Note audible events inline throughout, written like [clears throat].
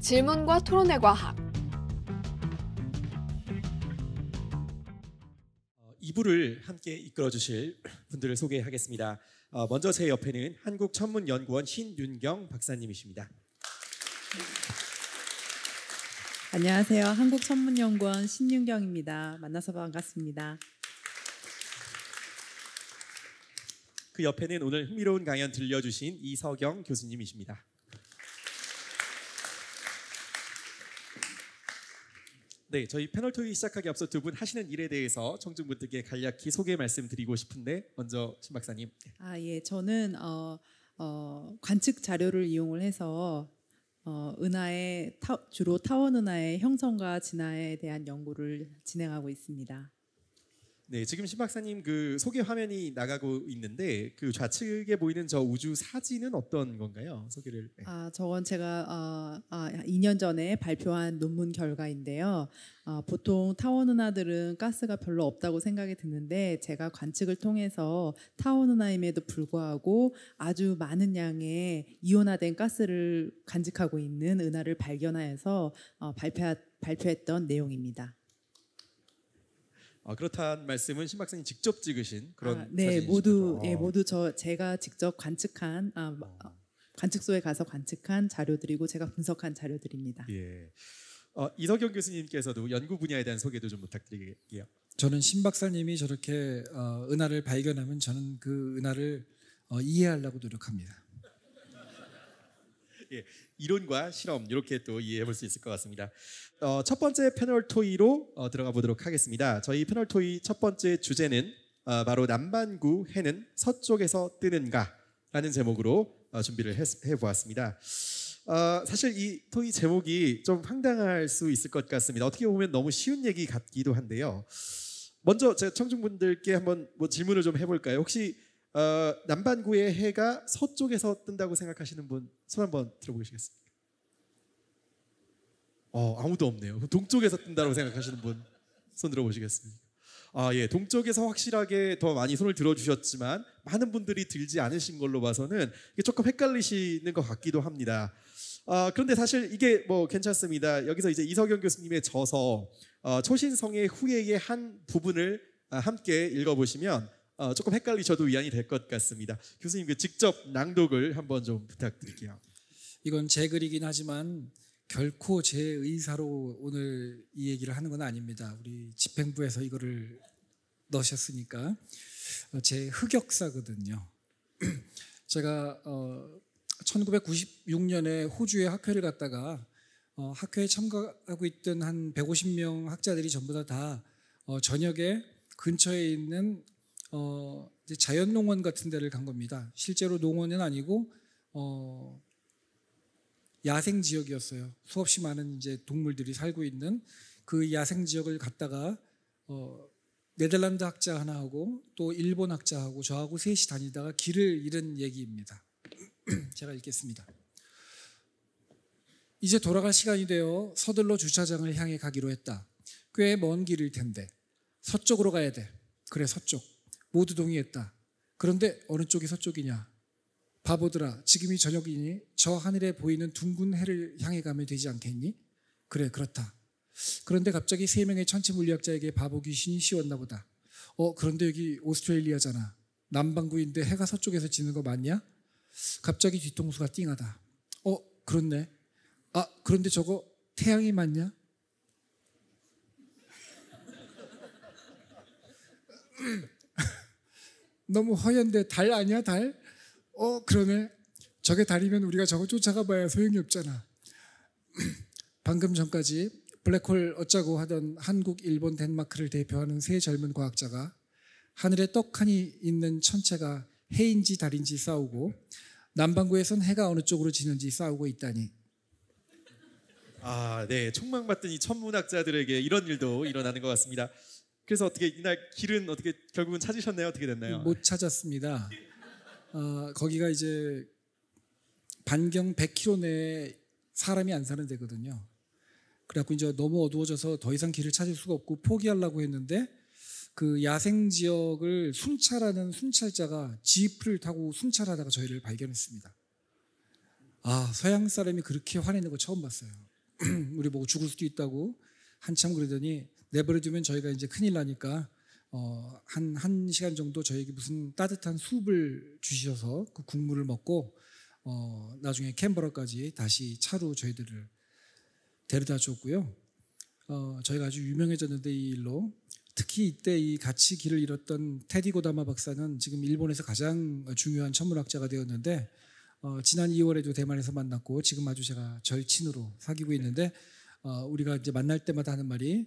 질문과 토론의 과학 2부를 함께 이끌어 주실 분들을 소개하겠습니다. 어, 먼저 제 옆에는 한국천문연구원 신윤경 박사님이십니다. 안녕하세요. 한국천문연구원 신윤경입니다. 만나서 반갑습니다. 그 옆에는 오늘 흥미로운 강연 들려주신 이서경 교수님이십니다. 네, 저희 패널 토의 시작하기 앞서 두 분 하시는 일에 대해서 청중분들께 간략히 소개 말씀드리고 싶은데 먼저 신 박사님. 아 예, 저는 어, 어, 관측 자료를 이용을 해서 어, 은하의 타, 주로 타원 은하의 형성과 진화에 대한 연구를 진행하고 있습니다. 네, 지금 신 박사님 그 소개 화면이 나가고 있는데 그 좌측에 보이는 저 우주 사진은 어떤 건가요? 소개를. 네. 아, 저건 제가 어, 아, 2년 전에 발표한 논문 결과인데요. 아, 보통 타원은하들은 가스가 별로 없다고 생각이 드는데 제가 관측을 통해서 타원은하임에도 불구하고 아주 많은 양의 이온화된 가스를 간직하고 있는 은하를 발견하여서 어, 발표 발표했던 내용입니다. 아, 그렇다는 말씀은 신박사님 직접 찍으신 아, 그런 아, 네 모두 예 어. 모두 저 제가 직접 관측한 아, 어. 관측소에 가서 관측한 자료들이고 제가 분석한 자료들입니다. 예. 어, 이석영 교수님께서도 연구 분야에 대한 소개도 좀 부탁드릴게요. 저는 신 박사님이 저렇게 어, 은하를 발견하면 저는 그 은하를 어, 이해하려고 노력합니다. 예, 이론과 실험 이렇게 또 이해해 볼 수 있을 것 같습니다. 어, 첫 번째 패널 토의로 어, 들어가 보도록 하겠습니다. 저희 패널 토의 첫 번째 주제는 어, 바로 남반구 해는 서쪽에서 뜨는가라는 제목으로 어, 준비를 해 보았습니다. 어, 사실 이 토의 제목이 좀 황당할 수 있을 것 같습니다. 어떻게 보면 너무 쉬운 얘기 같기도 한데요. 먼저 제가 청중분들께 한번 뭐 질문을 좀 해볼까요? 혹시 어, 남반구의 해가 서쪽에서 뜬다고 생각하시는 분 손 한번 들어보시겠습니까? 어, 아무도 없네요. 동쪽에서 뜬다고 생각하시는 분 손 들어보시겠습니까? 아, 예. 동쪽에서 확실하게 더 많이 손을 들어주셨지만 많은 분들이 들지 않으신 걸로 봐서는 이게 조금 헷갈리시는 것 같기도 합니다. 아, 그런데 사실 이게 뭐 괜찮습니다. 여기서 이제 이석영 교수님의 저서 어, 초신성의 후예의 한 부분을 아, 함께 읽어보시면 어, 조금 헷갈리셔도 위안이 될 것 같습니다. 교수님 그 직접 낭독을 한번 좀 부탁드릴게요. 이건 제 글이긴 하지만 결코 제 의사로 오늘 이 얘기를 하는 건 아닙니다. 우리 집행부에서 이거를 넣으셨으니까 어, 제 흑역사거든요. [clears throat] 제가 어, 1996년에 호주에 학회를 갔다가 어, 학회에 참가하고 있던 한 150명 학자들이 전부 다다 어, 저녁에 근처에 있는 어, 자연 농원 같은 데를 간 겁니다. 실제로 농원은 아니고 어, 야생 지역이었어요. 수없이 많은 이제 동물들이 살고 있는 그 야생 지역을 갔다가 어, 네덜란드 학자 하나하고 또 일본 학자하고 저하고 셋이 다니다가 길을 잃은 얘기입니다. [clears throat] 제가 읽겠습니다. 이제 돌아갈 시간이 되어 서둘러 주차장을 향해 가기로 했다. 꽤 먼 길일 텐데 서쪽으로 가야 돼. 그래 서쪽. 모두 동의했다. 그런데 어느 쪽이 서쪽이냐? 바보들아, 지금이 저녁이니 저 하늘에 보이는 둥근 해를 향해 가면 되지 않겠니? 그래, 그렇다. 그런데 갑자기 세 명의 천체물리학자에게 바보 귀신이 씌웠나 보다. 어, 그런데 여기 오스트레일리아잖아. 남반구인데 해가 서쪽에서 지는 거 맞냐? 갑자기 뒤통수가 띵하다. 어, 그렇네. 아, 그런데 저거 태양이 맞냐? 너무 허연데 달 아니야 달? 어 그러네. 저게 달이면 우리가 저거 쫓아가 봐야 소용이 없잖아. [clears throat] 방금 전까지 블랙홀 어쩌고 하던 한국, 일본, 덴마크를 대표하는 세 젊은 과학자가 하늘에 떡하니 있는 천체가 해인지 달인지 싸우고 남반구에선 해가 어느 쪽으로 지는지 싸우고 있다니. 아, 네. 총망받던 이 천문학자들에게 이런 일도 일어나는 것 같습니다. 그래서 어떻게 이날 길은 어떻게 결국은 찾으셨나요? 어떻게 됐나요? 못 찾았습니다. 어, 거기가 이제 반경 100km 내에 사람이 안 사는 데거든요. 그래갖고 이제 너무 어두워져서 더 이상 길을 찾을 수가 없고 포기하려고 했는데 그 야생 지역을 순찰하는 순찰자가 지프를 타고 순찰하다가 저희를 발견했습니다. 아 서양 사람이 그렇게 화내는 거 처음 봤어요. [clears throat] 우리 보고 죽을 수도 있다고 한참 그러더니 내버려두면 저희가 이제 큰일 나니까 어, 한, 한 시간 정도 저에게 희 무슨 따뜻한 숲을 주셔서 그 국물을 먹고, 어, 나중에 캔버라까지 다시 차로 저희들을 데려다 줬고요. 어, 저희가 아주 유명해졌는데 이 일로. 특히 이때 이 같이 길을 잃었던 테디 고다마 박사는 지금 일본에서 가장 중요한 천문학자가 되었는데, 어, 지난 2월에도 대만에서 만났고, 지금 아주 제가 절친으로 사귀고 있는데, 어, 우리가 이제 만날 때마다 하는 말이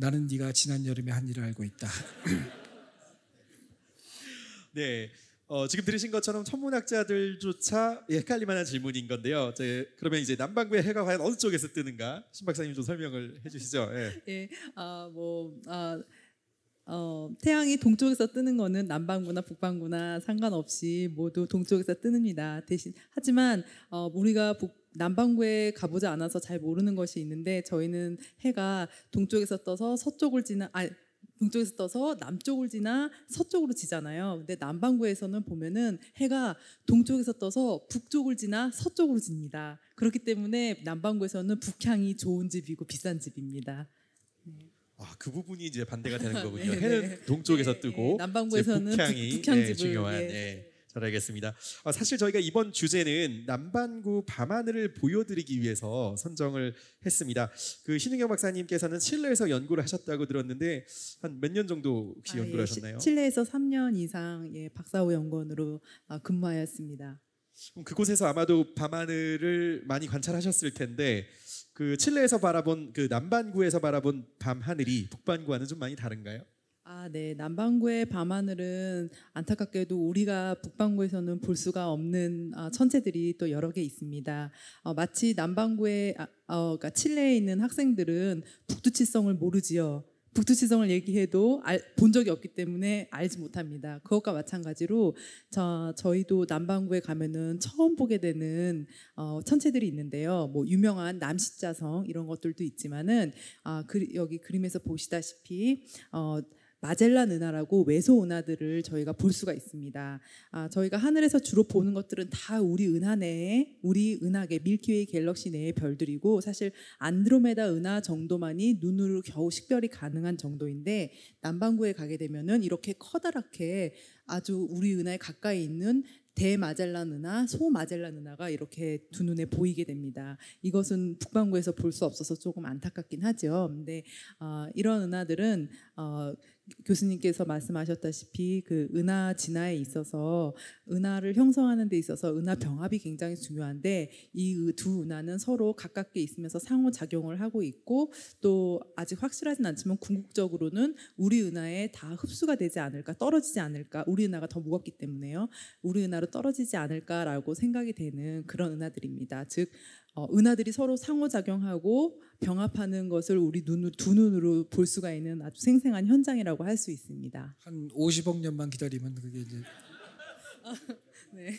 나는 네가 지난 여름에 한 일을 알고 있다. [laughs] 네. 어, 지금 들으신 것처럼 천문학자들조차 헷갈릴만한 질문인 건데요. 이제 그러면 이제 남반구의 해가 과연 어느 쪽에서 뜨는가? 신 박사님 좀 설명을 해주시죠. 예. [laughs] 예. 아뭐 아. 어, 태양이 동쪽에서 뜨는 거는 남반구나 북반구나 상관없이 모두 동쪽에서 뜨는니다 대신 하지만 어, 우리가 북, 남반구에 가보지 않아서 잘 모르는 것이 있는데 저희는 해가 동쪽에서 떠서 서쪽을 지나 아 동쪽에서 떠서 남쪽을 지나 서쪽으로 지잖아요. 근데 남반구에서는 보면은 해가 동쪽에서 떠서 북쪽을 지나 서쪽으로 집니다. 그렇기 때문에 남반구에서는 북향이 좋은 집이고 비싼 집입니다. 아, 그 부분이 이제 반대가 되는 [laughs] 거군요. 네. 해는 동쪽에서 뜨고 네. 남반구에서는 북향이 북, 향집을 네, 예, 중요한 네. 예. 잘 알겠습니다. 아, 사실 저희가 이번 주제는 남반구 밤하늘을 보여드리기 위해서 선정을 했습니다. 그 신은경 박사님께서는 칠레에서 연구를 하셨다고 들었는데 한 몇 년 정도 혹시 아, 예, 연구를 예, 하셨나요? 칠레에서 3년 이상 예, 박사후 연구원으로 아, 근무하였습니다. 그곳에서 아마도 밤하늘을 많이 관찰하셨을 텐데 그 칠레에서 바라본 그 남반구에서 바라본 밤하늘이 북반구와는 좀 많이 다른가요? 아, 네. 남반구의 밤하늘은 안타깝게도 우리가 북반구에서는 볼 수가 없는 아, 천체들이 또 여러 개 있습니다. 어, 마치 남반구의 아, 어, 그러니까 칠레에 있는 학생들은 북두칠성을 모르지요. 북두칠성을 얘기해도 알, 본 적이 없기 때문에 알지 못합니다. 그것과 마찬가지로 저, 저희도 남반구에 가면은 처음 보게 되는 어, 천체들이 있는데요. 뭐 유명한 남십자성 이런 것들도 있지만은 아, 그, 여기 그림에서 보시다시피 어, 마젤란 은하라고 외소 은하들을 저희가 볼 수가 있습니다. 아, 저희가 하늘에서 주로 보는 것들은 다 우리 은하 내에 우리 은하계 밀키웨이 갤럭시 내의 별들이고 사실 안드로메다 은하 정도만이 눈으로 겨우 식별이 가능한 정도인데 남반구에 가게 되면은 이렇게 커다랗게 아주 우리 은하에 가까이 있는 대마젤란 은하, 소마젤란 은하가 이렇게 두 눈에 보이게 됩니다. 이것은 북반구에서 볼 수 없어서 조금 안타깝긴 하죠. 근데 어, 이런 은하들은 어, 교수님께서 말씀하셨다시피 그 은하 진화에 있어서 은하를 형성하는 데 있어서 은하 병합이 굉장히 중요한데 이 두 은하는 서로 가깝게 있으면서 상호 작용을 하고 있고 또 아직 확실하진 않지만 궁극적으로는 우리 은하에 다 흡수가 되지 않을까 떨어지지 않을까 우리 은하가 더 무겁기 때문에요. 우리 은하로 떨어지지 않을까라고 생각이 되는 그런 은하들입니다. 즉 어, 은하들이 서로 상호작용하고 병합하는 것을 우리 눈으로, 두 눈으로 볼 수가 있는 아주 생생한 현장이라고 할 수 있습니다. 한 50억 년만 기다리면 그게 이제 아, [laughs] 네.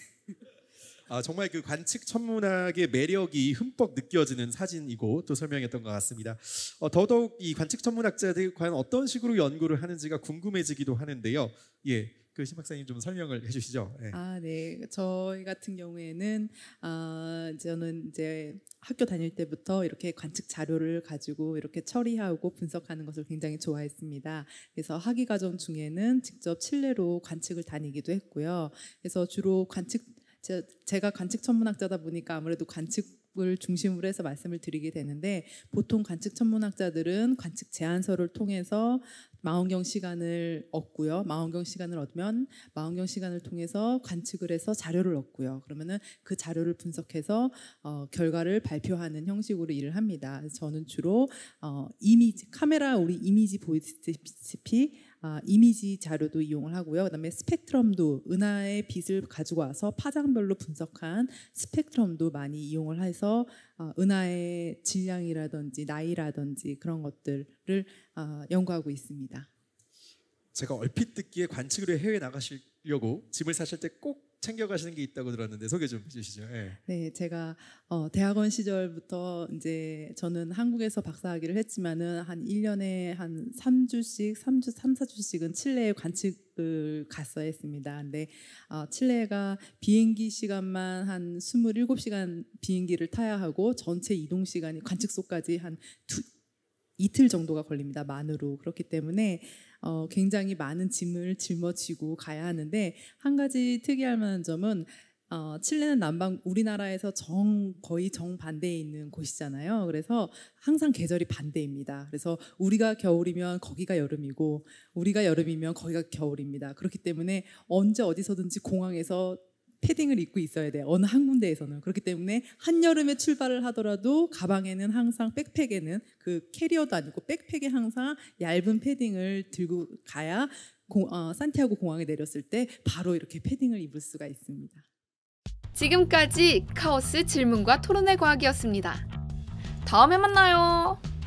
아, 정말 그 관측 천문학의 매력이 흠뻑 느껴지는 사진이고 또 설명했던 것 같습니다. 어, 더더욱 이 관측 천문학자들이 과연 어떤 식으로 연구를 하는지가 궁금해지기도 하는데요. 예. 그 심박사님 좀 설명을 해주시죠. 네. 예. 아, 네. 저희 같은 경우에는 아, 저는 이제 학교 다닐 때부터 이렇게 관측 자료를 가지고 이렇게 처리하고 분석하는 것을 굉장히 좋아했습니다. 그래서 학위 과정 중에는 직접 실내로 관측을 다니기도 했고요. 그래서 주로 관측 제가 관측 천문학자다 보니까 아무래도 관측 관측을 중심으로 해서 말씀을 드리게 되는데 보통 관측 천문학자들은 관측 제안서를 통해서 망원경 시간을 얻고요. 망원경 시간을 얻으면 망원경 시간을 통해서 관측을 해서 자료를 얻고요. 그러면은 그 자료를 분석해서 어, 결과를 발표하는 형식으로 일을 합니다. 저는 주로 어, 이미지 카메라 우리 이미지 보이시다시피 아, 이미지 자료도 이용을 하고요. 그다음에 스펙트럼도 은하의 빛을 가지고 와서 파장별로 분석한 스펙트럼도 많이 이용을 해서 아, 은하의 질량이라든지 나이라든지 그런 것들을 아, 연구하고 있습니다. 제가 얼핏 듣기에 관측으로 해외 나가시려고 짐을 사실 때꼭 챙겨가시는 게 있다고 들었는데 소개 좀 해주시죠. 네, 네 제가 어, 대학원 시절부터 이제 저는 한국에서 박사학위를 했지만은 한 1년에 한 3주씩, 3주, 3, 4주씩은 칠레에 관측을 갔어야 했습니다. 근데 어, 칠레가 비행기 시간만 한 27시간 비행기를 타야 하고 전체 이동 시간이 관측소까지 한 2, 이틀 정도가 걸립니다. 만으로 그렇기 때문에 어, 굉장히 많은 짐을 짊어지고 가야 하는데 한 가지 특이할 만한 점은 어, 칠레는 남방 우리나라에서 정 거의 정 반대에 있는 곳이잖아요. 그래서 항상 계절이 반대입니다. 그래서 우리가 겨울이면 거기가 여름이고 우리가 여름이면 거기가 겨울입니다. 그렇기 때문에 언제 어디서든지 공항에서 패딩을 입고 있어야 돼요. 어느 한 군데에서는. 그렇기 때문에 한여름에 출발을 하더라도 가방에는 항상 백팩에는 그 캐리어도 아니고 백팩에 항상 얇은 패딩을 들고 가야 공, 어, 산티아고 공항에 내렸을 때 바로 이렇게 패딩을 입을 수가 있습니다. 지금까지 카오스 질문과 토론의 과학이었습니다. 다음에 만나요.